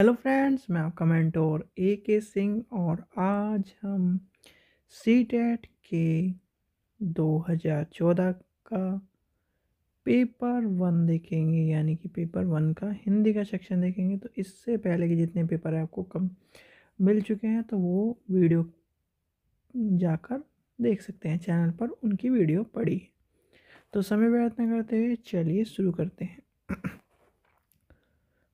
hello friends मैं आपका mentor ए के सिंह और आज हम सी टेट के 2014 का पेपर वन देखेंगे यानी कि पेपर वन का हिंदी का सेक्शन देखेंगे तो इससे पहले के जितने पेपर है आपको कम मिल चुके हैं तो वो वीडियो जाकर देख सकते हैं चैनल पर उनकी वीडियो पड़ी है तो समय व्यर्थ न करते हुए चलिए शुरू करते हैं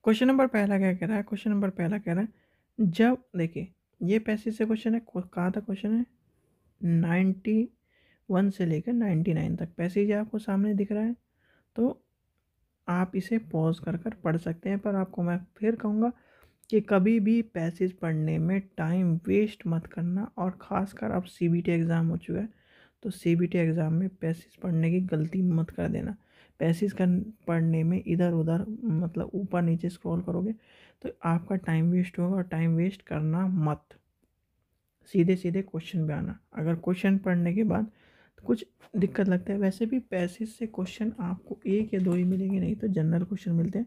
क्वेश्चन नंबर पहला क्या कह रहा है क्वेश्चन नंबर पहला कह रहा है जब देखिए ये पैसेज से क्वेश्चन है कहाँ तक क्वेश्चन है नाइन्टी वन से लेकर नाइन्टी नाइन तक पैसेज आपको सामने दिख रहा है तो आप इसे पॉज कर कर पढ़ सकते हैं पर आपको मैं फिर कहूँगा कि कभी भी पैसेज पढ़ने में टाइम वेस्ट मत करना और ख़ासकर अब सी एग्ज़ाम हो चुका है तो सी एग्ज़ाम में पैसेज पढ़ने की गलती मत कर देना पैसेज कर पढ़ने में इधर उधर मतलब ऊपर नीचे स्क्रॉल करोगे तो आपका टाइम वेस्ट होगा और टाइम वेस्ट करना मत सीधे सीधे क्वेश्चन पे आना अगर क्वेश्चन पढ़ने के बाद कुछ दिक्कत लगता है वैसे भी पैसेज से क्वेश्चन आपको एक या दो ही मिलेंगे नहीं तो जनरल क्वेश्चन मिलते हैं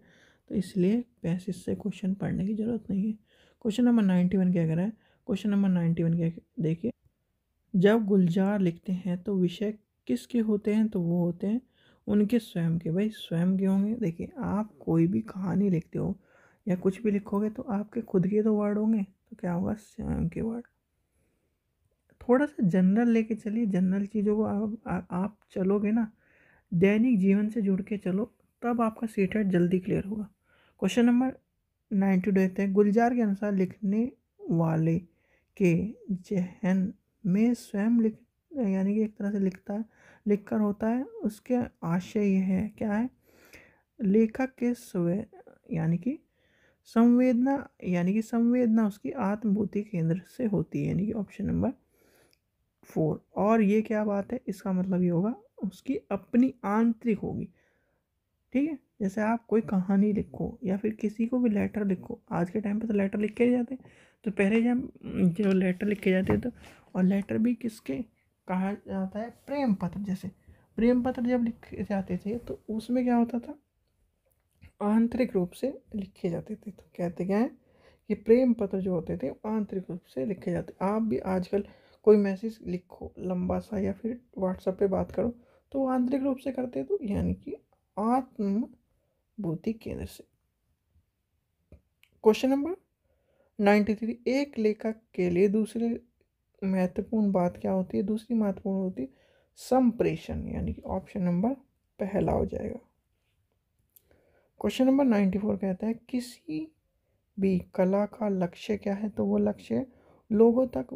तो इसलिए पैसेज से क्वेश्चन पढ़ने की ज़रूरत नहीं है क्वेश्चन नंबर नाइन्टी वन क्या करा है क्वेश्चन नंबर नाइन्टी वन क्या देखिए जब गुलजार लिखते हैं तो विषय किसके होते हैं तो वो होते हैं उनके स्वयं के भाई स्वयं के होंगे देखिए आप कोई भी कहानी लिखते हो या कुछ भी लिखोगे तो आपके खुद के तो वर्ड होंगे तो क्या होगा स्वयं के वर्ड थोड़ा सा जनरल लेके चलिए जनरल चीज़ों को आप आप चलोगे ना दैनिक जीवन से जुड़ के चलो तब आपका सीट हेट जल्दी क्लियर होगा क्वेश्चन नंबर नाइन्टी टू हैं गुलजार के अनुसार लिखने वाले के जहन में स्वयं लिख यानी कि एक तरह से लिखता है लिख कर होता है उसके आशय ये है क्या है लेखक के स्वे यानी कि संवेदना यानी कि संवेदना उसकी आत्मभूति केंद्र से होती है यानी कि ऑप्शन नंबर फोर और ये क्या बात है इसका मतलब ये होगा उसकी अपनी आंतरिक होगी ठीक है जैसे आप कोई कहानी लिखो या फिर किसी को भी लेटर लिखो आज के टाइम पे तो लेटर लिखे जाते हैं तो पहले जब जो लेटर लिखे जाते हैं तो और लेटर भी किसके कहा जाता है प्रेम पत्र जैसे प्रेम पत्र जब लिखे जाते थे तो उसमें क्या होता था आंतरिक रूप से लिखे जाते थे तो कहते क्या है कि प्रेम पत्र जो होते थे आंतरिक रूप से लिखे जाते आप भी आजकल कोई मैसेज लिखो लंबा सा या फिर व्हाट्सएप पे बात करो तो वो आंतरिक रूप से करते तो यानी कि आत्मभूति केंद्र से क्वेश्चन नंबर नाइन्टी थ्री एक लेखक के लिए दूसरे महत्वपूर्ण बात क्या होती है दूसरी महत्वपूर्ण होती है संप्रेषण यानी कि ऑप्शन नंबर पहला हो जाएगा क्वेश्चन नंबर नाइन्टी फोर कहता है किसी भी कला का लक्ष्य क्या है तो वो लक्ष्य लोगों तक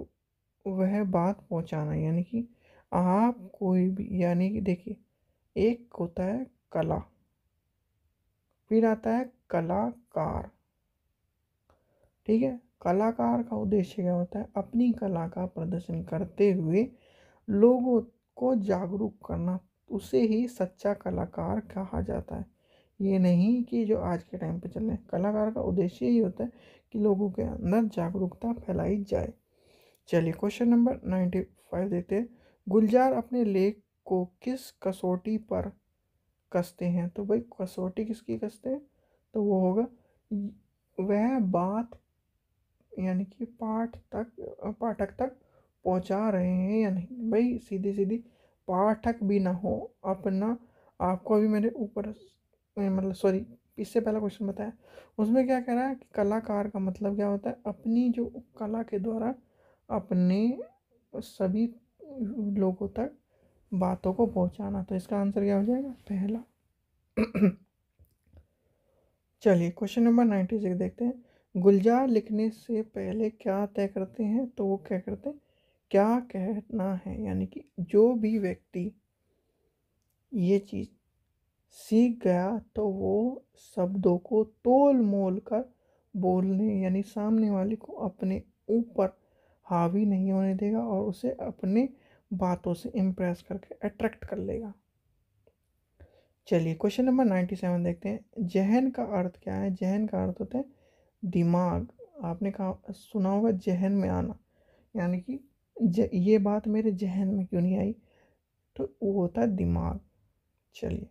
वह बात पहुंचाना यानी कि आप कोई भी यानी कि देखिए एक होता है कला फिर आता है कलाकार ठीक है कलाकार का उद्देश्य क्या होता है अपनी कला का प्रदर्शन करते हुए लोगों को जागरूक करना उसे ही सच्चा कलाकार कहा जाता है ये नहीं कि जो आज के टाइम पे हैं कलाकार का उद्देश्य ही होता है कि लोगों के अंदर जागरूकता फैलाई जाए चलिए क्वेश्चन नंबर नाइन्टी फाइव देखते हैं गुलजार अपने लेख को किस कसौटी पर कसते हैं तो भाई कसौटी किसकी कसते हैं तो वो होगा वह बात यानी कि पाठ तक पाठक तक पहुंचा रहे हैं या नहीं भाई सीधी सीधी पाठक भी ना हो अपना आपको अभी मेरे ऊपर मतलब सॉरी इससे पहला क्वेश्चन बताया उसमें क्या कह रहा है कि कलाकार का मतलब क्या होता है अपनी जो कला के द्वारा अपने सभी लोगों तक बातों को पहुंचाना तो इसका आंसर क्या हो जाएगा पहला चलिए क्वेश्चन नंबर नाइन्टी सिक्स देखते हैं गुलजार लिखने से पहले क्या तय करते हैं तो वो क्या करते हैं क्या कहना है यानी कि जो भी व्यक्ति ये चीज़ सीख गया तो वो शब्दों को तोल मोल कर बोलने यानी सामने वाले को अपने ऊपर हावी नहीं होने देगा और उसे अपने बातों से इम्प्रेस करके अट्रैक्ट कर लेगा चलिए क्वेश्चन नंबर नाइन्टी सेवन देखते हैं जहन का अर्थ क्या है जहन का अर्थ होता है दिमाग आपने कहा सुना होगा जहन में आना यानी कि ज, ये बात मेरे जहन में क्यों नहीं आई तो वो होता है दिमाग चलिए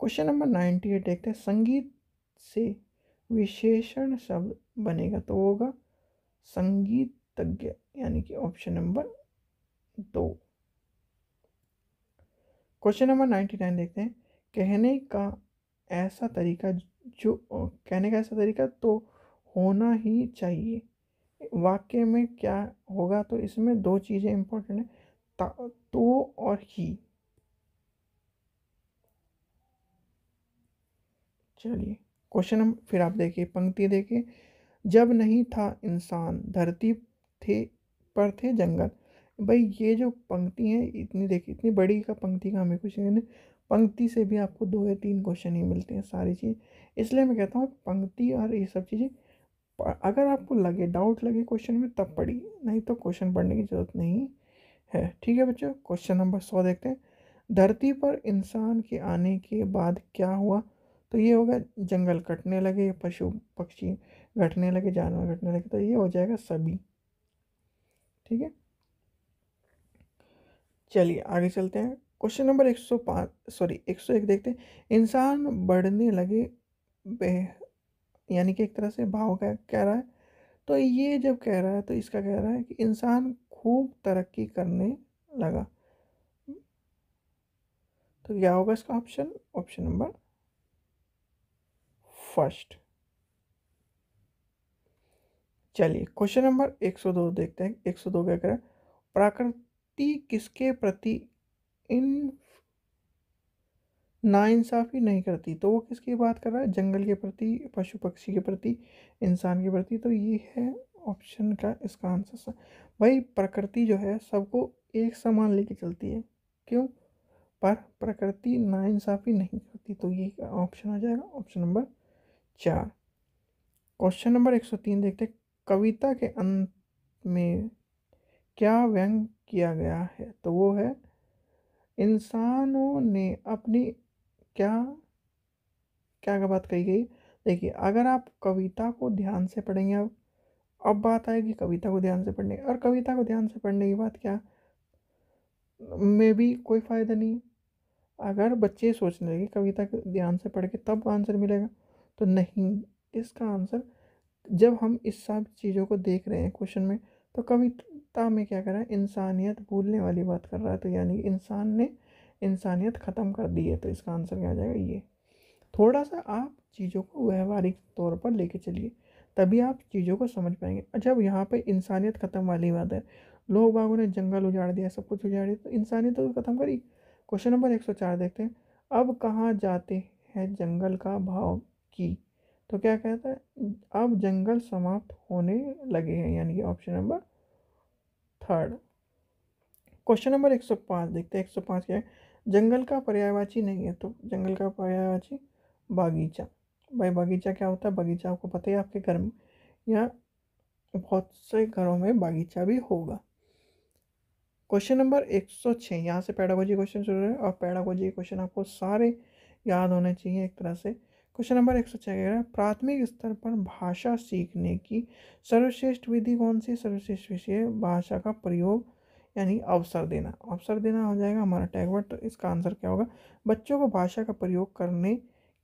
क्वेश्चन नंबर नाइन्टी एट देखते हैं संगीत से विशेषण शब्द बनेगा तो होगा संगीत तज्ञ यानी कि ऑप्शन नंबर दो क्वेश्चन नंबर नाइन्टी नाइन देखते हैं कहने का ऐसा तरीका जो कहने का ऐसा तरीका तो होना ही चाहिए वाक्य में क्या होगा तो इसमें दो चीज़ें इम्पोर्टेंट हैं तो और ही चलिए क्वेश्चन हम फिर आप देखिए पंक्ति देखिए जब नहीं था इंसान धरती थे पर थे जंगल भाई ये जो पंक्ति है इतनी देखिए इतनी बड़ी का पंक्ति का हमें कुछ नहीं पंक्ति से भी आपको दो या तीन क्वेश्चन ही मिलते हैं सारी चीज़ इसलिए मैं कहता हूँ पंक्ति और ये सब चीज़ें अगर आपको लगे डाउट लगे क्वेश्चन में तब पढ़िए नहीं तो क्वेश्चन पढ़ने की ज़रूरत नहीं है ठीक है बच्चों क्वेश्चन नंबर सौ देखते हैं धरती पर इंसान के आने के बाद क्या हुआ तो ये होगा जंगल कटने लगे पशु पक्षी घटने लगे जानवर घटने लगे तो ये हो जाएगा सभी ठीक है चलिए आगे चलते हैं क्वेश्चन नंबर एक सौ पाँच सॉरी एक सौ एक देखते हैं इंसान बढ़ने लगे बह यानी कि एक तरह से भाव का कह रहा है तो ये जब कह रहा है तो इसका कह रहा है कि इंसान खूब तरक्की करने लगा तो क्या होगा इसका ऑप्शन ऑप्शन नंबर फर्स्ट चलिए क्वेश्चन नंबर 102 देखते हैं 102 क्या कह है प्रकृति किसके प्रति इन नाइंसाफ़ी नहीं करती तो वो किसकी बात कर रहा है जंगल के प्रति पशु पक्षी के प्रति इंसान के प्रति तो ये है ऑप्शन का इसका आंसर भाई प्रकृति जो है सबको एक समान लेके चलती है क्यों पर प्रकृति नाइंसाफ़ी नहीं करती तो ये ऑप्शन आ जाएगा ऑप्शन नंबर चार क्वेश्चन नंबर एक सौ तीन देखते कविता के अंत में क्या व्यंग किया गया है तो वो है इंसानों ने अपनी क्या क्या बात कही गई देखिए अगर आप कविता को ध्यान से पढ़ेंगे अब अब बात आएगी कविता को ध्यान से पढ़ने और कविता को ध्यान से पढ़ने की बात क्या में भी कोई फ़ायदा नहीं अगर बच्चे सोचने लगे कविता को ध्यान से पढ़ के तब आंसर मिलेगा तो नहीं इसका आंसर जब हम इस सब चीज़ों को देख रहे हैं क्वेश्चन में तो कविता में क्या कर रहा है इंसानियत भूलने वाली बात कर रहा है तो यानी इंसान ने इंसानियत ख़त्म कर दी है तो इसका आंसर क्या आ जाएगा ये थोड़ा सा आप चीज़ों को व्यवहारिक तौर पर लेके चलिए तभी आप चीज़ों को समझ पाएंगे जब अच्छा, यहाँ पर इंसानियत ख़त्म वाली बात है लोग बागों ने जंगल उजाड़ दिया सब कुछ उजाड़ दिया तो इंसानियत तो ख़त्म करी क्वेश्चन नंबर एक सौ चार देखते हैं अब कहाँ जाते हैं जंगल का भाव की तो क्या कहता है अब जंगल समाप्त होने लगे हैं यानी कि option number third question number एक सौ पाँच देखते हैं पाँच क्या है जंगल का पर्यायवाची नहीं है तो जंगल का पर्यायवाची बागीचा भाई बागीचा क्या होता है बागीचा आपको पता है आपके घर में या बहुत से घरों में बागीचा भी होगा क्वेश्चन नंबर एक सौ छः यहाँ से पैडागोजी क्वेश्चन शुरू है और पैडागोजी क्वेश्चन आपको सारे याद होने चाहिए एक तरह से क्वेश्चन नंबर छः कह रहा है प्राथमिक स्तर पर भाषा सीखने की सर्वश्रेष्ठ विधि कौन सी सर्वश्रेष्ठ विषय भाषा का प्रयोग यानी अवसर देना अवसर देना हो जाएगा हमारा टैगवर्ड तो इसका आंसर क्या होगा बच्चों को भाषा का प्रयोग करने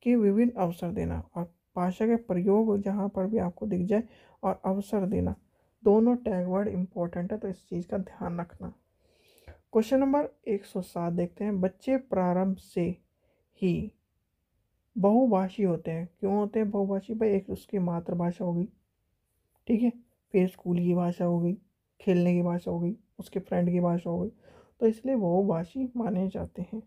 के विभिन्न अवसर देना और भाषा के प्रयोग जहाँ पर भी आपको दिख जाए और अवसर देना दोनों टैगवर्ड इम्पोर्टेंट है तो इस चीज़ का ध्यान रखना क्वेश्चन नंबर सात देखते हैं बच्चे प्रारंभ से ही बहुभाषी होते हैं क्यों होते हैं बहुभाषी भाई एक उसकी मातृभाषा होगी ठीक है फिर स्कूल की भाषा हो गई खेलने की भाषा हो गई उसके फ्रेंड की भाषा हो गई तो इसलिए वो भाषी माने जाते हैं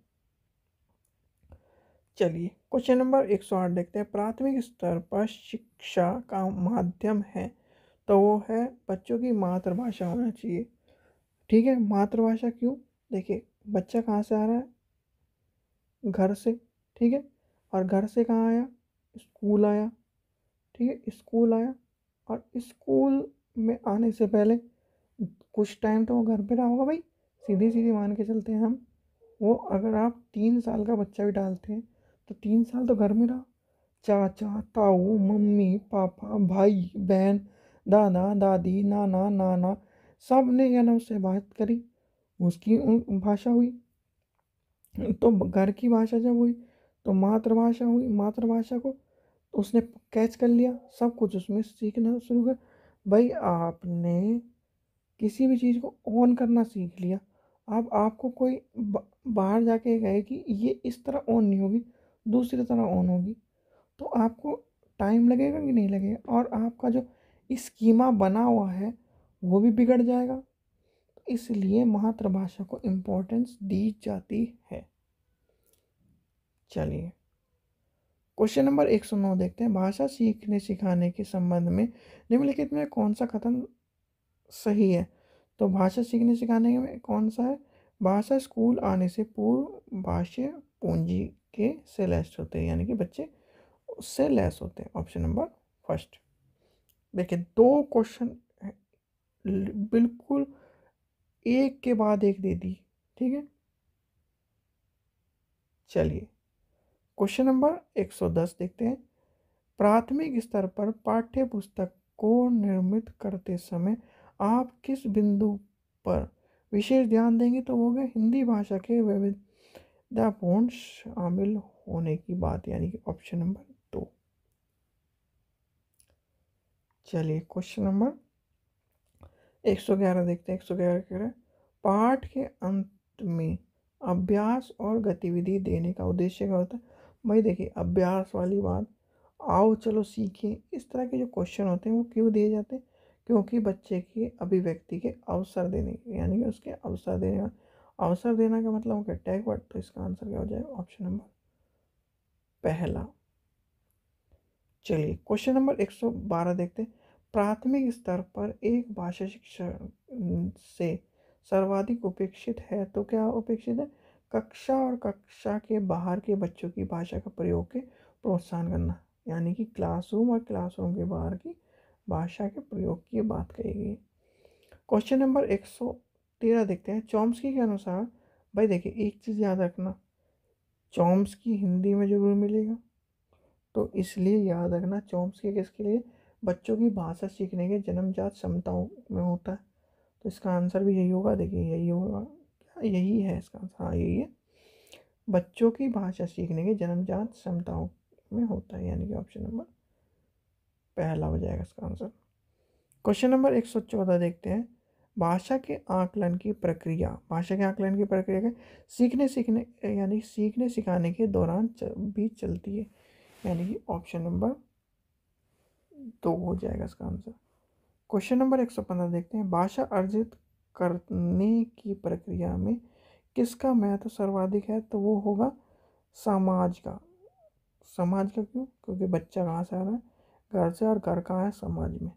चलिए क्वेश्चन नंबर एक सौ आठ देखते हैं प्राथमिक स्तर पर शिक्षा का माध्यम है तो वो है बच्चों की मातृभाषा होना चाहिए ठीक है मातृभाषा क्यों देखिए बच्चा कहाँ से आ रहा है घर से ठीक है और घर से कहाँ आया स्कूल आया ठीक है स्कूल आया और स्कूल में आने से पहले कुछ टाइम तो वो घर पे रहा होगा भाई सीधी सीधी मान के चलते हैं हम वो अगर आप तीन साल का बच्चा भी डालते हैं तो तीन साल तो घर में रहा चाचा ताऊ मम्मी पापा भाई बहन दादा दादी नाना नाना सब ने क्या ना उससे बात करी उसकी भाषा हुई तो घर की भाषा जब हुई तो मातृभाषा हुई मातृभाषा को उसने कैच कर लिया सब कुछ उसमें सीखना शुरू कर भाई आपने किसी भी चीज़ को ऑन करना सीख लिया अब आपको कोई बाहर जाके गए कि ये इस तरह ऑन नहीं होगी दूसरी तरह ऑन होगी तो आपको टाइम लगेगा कि नहीं लगेगा और आपका जो स्कीमा बना हुआ है वो भी बिगड़ जाएगा तो इसलिए मातृभाषा को इम्पोर्टेंस दी जाती है चलिए क्वेश्चन नंबर एक सौ नौ देखते हैं भाषा सीखने सिखाने के संबंध में निम्नलिखित में कौन सा कथन सही है तो भाषा सीखने सिखाने में कौन सा है भाषा स्कूल आने से पूर्व भाष्य पूंजी के से लैस होते हैं यानी कि बच्चे उससे लैस होते हैं ऑप्शन नंबर फर्स्ट देखिए दो क्वेश्चन बिल्कुल एक के बाद एक दे दी ठीक है चलिए क्वेश्चन नंबर 110 देखते हैं प्राथमिक स्तर पर पाठ्य पुस्तक को निर्मित करते समय आप किस बिंदु पर विशेष ध्यान देंगे तो वो है हिंदी भाषा के विविधतापूर्ण शामिल होने की बात यानी कि ऑप्शन नंबर दो चलिए क्वेश्चन नंबर एक सौ ग्यारह देखते हैं एक सौ ग्यारह कह रहे पाठ के अंत में अभ्यास और गतिविधि देने का उद्देश्य क्या होता है भाई देखिए अभ्यास वाली बात आओ चलो सीखें इस तरह के जो क्वेश्चन होते हैं वो क्यों दिए जाते हैं क्योंकि बच्चे की अभिव्यक्ति के अवसर देने के यानी कि उसके अवसर देने अवसर देना का मतलब हो गया टैग वर्ड तो इसका आंसर क्या हो जाएगा ऑप्शन नंबर पहला चलिए क्वेश्चन नंबर 112 देखते हैं प्राथमिक स्तर पर एक भाषा शिक्षा से सर्वाधिक उपेक्षित है तो क्या उपेक्षित है कक्षा और कक्षा के बाहर के बच्चों की भाषा का प्रयोग के प्रोत्साहन करना यानी कि क्लासरूम और क्लासरूम के बाहर की भाषा के प्रयोग की बात कही गई क्वेश्चन नंबर एक सौ तेरह देखते हैं चॉम्स्की के अनुसार भाई देखिए एक चीज़ याद रखना चॉम्सकी हिंदी में ज़रूर मिलेगा तो इसलिए याद रखना के किसके लिए बच्चों की भाषा सीखने के जन्मजात क्षमताओं में होता है तो इसका आंसर भी यही होगा देखिए यही होगा क्या यही है इसका आंसर हाँ यही है बच्चों की भाषा सीखने के जन्मजात क्षमताओं में होता है यानी कि ऑप्शन नंबर पहला हो जाएगा इसका आंसर क्वेश्चन नंबर एक सौ चौदह देखते हैं भाषा के आकलन की प्रक्रिया भाषा के आकलन की प्रक्रिया के सीखने सीखने यानी सीखने सिखाने के दौरान चल, भी चलती है यानी कि ऑप्शन नंबर दो हो जाएगा इसका आंसर क्वेश्चन नंबर एक सौ पंद्रह देखते हैं भाषा अर्जित करने की प्रक्रिया में किसका महत्व सर्वाधिक है तो वो होगा समाज का समाज का क्यों क्योंकि बच्चा कहाँ से आ रहा है घर से और घर कहाँ है समाज में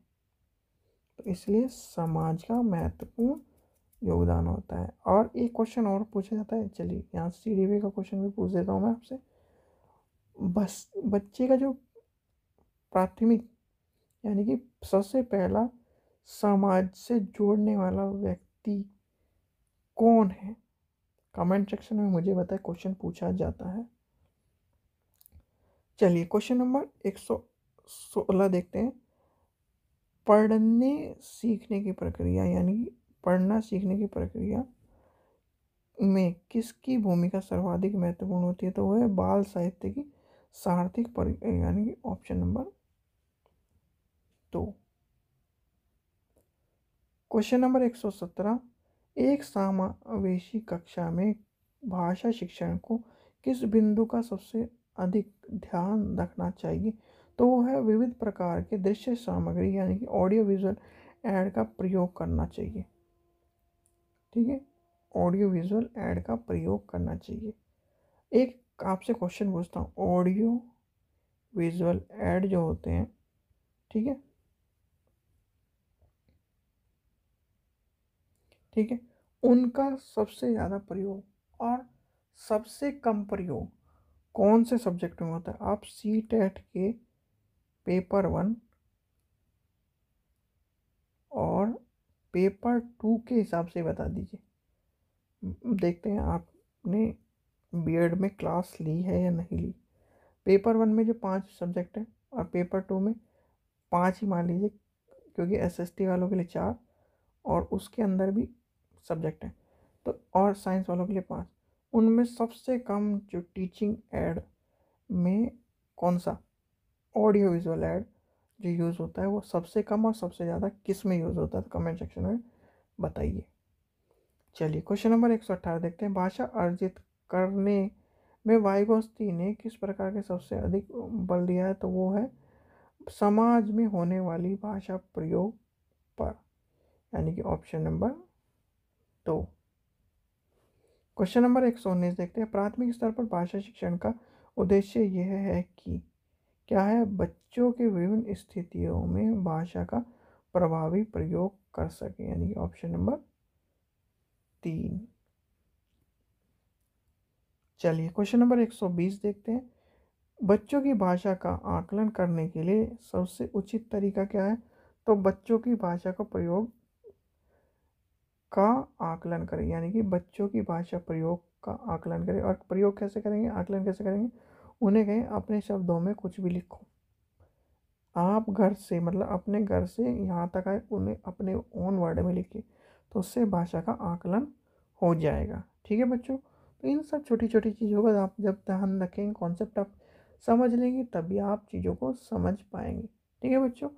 तो इसलिए समाज का महत्वपूर्ण योगदान होता है और एक क्वेश्चन और पूछा जाता है चलिए यहाँ सी डी का क्वेश्चन भी पूछ देता हूँ मैं आपसे बस बच्चे का जो प्राथमिक यानी कि सबसे पहला समाज से जोड़ने वाला व्यक्ति कौन है कमेंट सेक्शन में मुझे बताए क्वेश्चन पूछा जाता है चलिए क्वेश्चन नंबर एक सौ सोलह देखते हैं पढ़ने सीखने की प्रक्रिया यानी पढ़ना सीखने की प्रक्रिया में किसकी भूमिका सर्वाधिक महत्वपूर्ण होती है तो वह बाल साहित्य की सार्थिक पर यानी कि ऑप्शन नंबर दो क्वेश्चन नंबर एक सौ सत्रह एक समावेशी कक्षा में भाषा शिक्षण को किस बिंदु का सबसे अधिक ध्यान रखना चाहिए तो वो है विविध प्रकार के दृश्य सामग्री यानी कि ऑडियो विजुअल एड का प्रयोग करना चाहिए ठीक है ऑडियो विजुअल एड का प्रयोग करना चाहिए एक आपसे क्वेश्चन पूछता हूँ ऑडियो विजुअल एड जो होते हैं ठीक है ठीक है उनका सबसे ज़्यादा प्रयोग और सबसे कम प्रयोग कौन से सब्जेक्ट में होता है आप सी टेट के पेपर वन और पेपर टू के हिसाब से बता दीजिए देखते हैं आपने बीएड e में क्लास ली है या नहीं ली पेपर वन में जो पांच सब्जेक्ट हैं और पेपर टू में पांच ही मान लीजिए क्योंकि एसएसटी वालों के लिए चार और उसके अंदर भी सब्जेक्ट हैं तो और साइंस वालों के लिए पांच उनमें सबसे कम जो टीचिंग एड e में कौन सा ऑडियो विजुअल ऐड जो यूज़ होता है वो सबसे कम और सबसे ज़्यादा किस में यूज़ होता है तो कमेंट सेक्शन में बताइए चलिए क्वेश्चन नंबर एक सौ अट्ठारह देखते हैं भाषा अर्जित करने में वाइगोस्ती ने किस प्रकार के सबसे अधिक बल दिया है तो वो है समाज में होने वाली भाषा प्रयोग पर यानी कि ऑप्शन नंबर दो क्वेश्चन नंबर एक सौ उन्नीस देखते हैं प्राथमिक स्तर पर भाषा शिक्षण का उद्देश्य यह है कि क्या है बच्चों के विभिन्न स्थितियों में भाषा का प्रभावी प्रयोग कर सके यानी ऑप्शन नंबर तीन चलिए क्वेश्चन नंबर 120 देखते हैं बच्चों की भाषा का आकलन करने के लिए सबसे उचित तरीका क्या है तो बच्चों की भाषा का प्रयोग का आकलन करें यानी कि बच्चों की भाषा प्रयोग का आकलन करें और प्रयोग कैसे करेंगे आकलन कैसे करेंगे उन्हें कहें अपने शब्दों में कुछ भी लिखो आप घर से मतलब अपने घर से यहाँ तक आए उन्हें अपने ओन वर्ड में लिखे तो उससे भाषा का आकलन हो जाएगा ठीक है बच्चों तो इन सब छोटी छोटी चीज़ों का आप जब ध्यान रखेंगे कॉन्सेप्ट आप समझ लेंगे तभी आप चीज़ों को समझ पाएंगे ठीक है बच्चों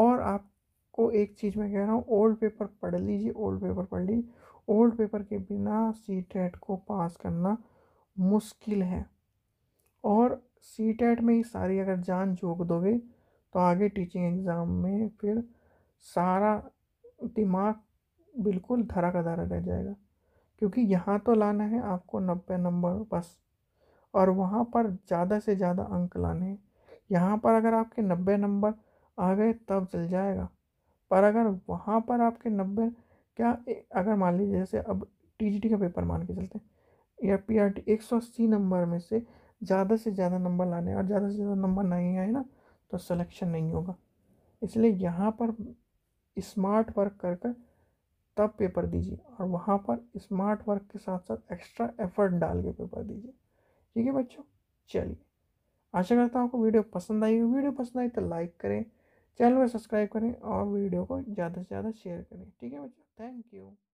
और आपको एक चीज़ मैं कह रहा हूँ ओल्ड पेपर पढ़ लीजिए ओल्ड पेपर पढ़ लीजिए ओल्ड पेपर के बिना सी टेट e को पास करना मुश्किल है और सी टेट में ही सारी अगर जान झोंक दोगे तो आगे टीचिंग एग्ज़ाम में फिर सारा दिमाग बिल्कुल धरा का धरा रह जाएगा क्योंकि यहाँ तो लाना है आपको नब्बे नंबर बस और वहाँ पर ज़्यादा से ज़्यादा अंक लाने हैं यहाँ पर अगर आपके नब्बे नंबर आ गए तब चल जाएगा पर अगर वहाँ पर आपके नब्बे क्या अगर मान लीजिए जैसे अब टी का पेपर मान के चलते हैं या पी आर टी एक सौ अस्सी नंबर में से ज़्यादा से ज़्यादा नंबर लाने और ज़्यादा से ज़्यादा नंबर नहीं आए ना तो सिलेक्शन नहीं होगा इसलिए यहाँ पर स्मार्ट वर्क कर कर तब पेपर दीजिए और वहाँ पर स्मार्ट वर्क के साथ साथ एक्स्ट्रा एफर्ट डाल के पेपर दीजिए ठीक है बच्चों चलिए आशा करता हूँ आपको वीडियो पसंद आई वीडियो पसंद आई तो लाइक करें चैनल को सब्सक्राइब करें और वीडियो को ज़्यादा से ज़्यादा शेयर करें ठीक है बच्चों थैंक यू